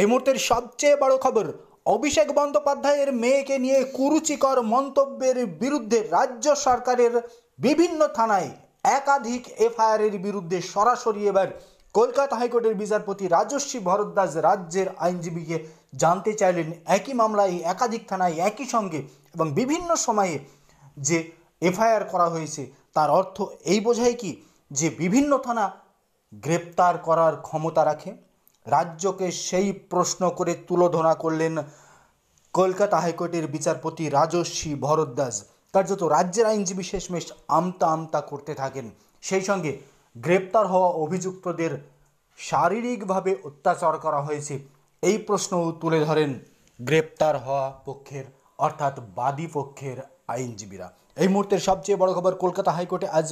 এই মুহূর্তের সবচেয়ে বড় খবর অভিষেক বন্দ্যোপাধ্যায়ের মেয়েকে নিয়ে কুরুচিকর মন্তব্যের বিরুদ্ধে রাজ্য সরকারের বিভিন্ন থানায় একাধিক এফআইআরের বিরুদ্ধে সরাসরি এবার কলকাতা হাইকোর্টের বিচারপতি রাজস্বী ভরদ্বাজ রাজ্যের আইনজীবীকে জানতে চাইলেন একই মামলায় একাধিক থানায় একই সঙ্গে এবং বিভিন্ন সময়ে যে এফআইআর করা হয়েছে তার অর্থ এই বোঝায় কি যে বিভিন্ন থানা গ্রেপ্তার করার ক্ষমতা রাখে রাজ্যকে সেই প্রশ্ন করে তুলোধনা করলেন কলকাতা হাইকোর্টের বিচারপতি রাজস্বী ভরদ্বাজ কার্যত রাজ্যের আইনজীবী শেষমেশ আমতা আমতা করতে থাকেন সেই সঙ্গে গ্রেপ্তার হওয়া অভিযুক্তদের শারীরিকভাবে অত্যাচার করা হয়েছে এই প্রশ্নও তুলে ধরেন গ্রেপ্তার হওয়া পক্ষের অর্থাৎ বাদী পক্ষের আইনজীবীরা এই মুহূর্তের সবচেয়ে বড় খবর কলকাতা হাইকোর্টে আজ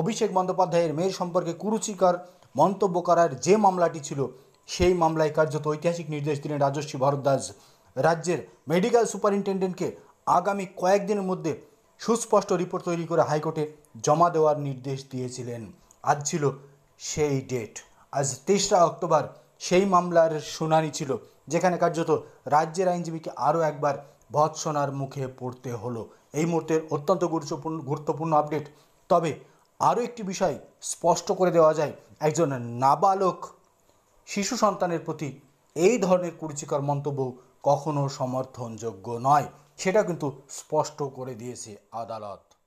অভিষেক বন্দ্যোপাধ্যায়ের মেয়ের সম্পর্কে কুরুচিকর মন্তব্য করার যে মামলাটি ছিল সেই মামলায় কার্যত ঐতিহাসিক নির্দেশ দিলেন রাজস্বী ভরদ্বাজ রাজ্যের মেডিকেল সুপারিনটেন্ডেন্টকে আগামী কয়েকদিনের মধ্যে সুস্পষ্ট রিপোর্ট তৈরি করে হাইকোর্টে জমা দেওয়ার নির্দেশ দিয়েছিলেন আজ ছিল সেই ডেট আজ তেসরা অক্টোবর সেই মামলার শুনানি ছিল যেখানে কার্যত রাজ্যের আইনজীবীকে আরও একবার ভৎসনার মুখে পড়তে হলো এই মুহূর্তের অত্যন্ত গুরুত্বপূর্ণ গুরুত্বপূর্ণ আপডেট তবে আরও একটি বিষয় স্পষ্ট করে দেওয়া যায় একজন নাবালক শিশু সন্তানের প্রতি এই ধরনের কুরুচিকর মন্তব্য কখনো সমর্থনযোগ্য নয় সেটা কিন্তু স্পষ্ট করে দিয়েছে আদালত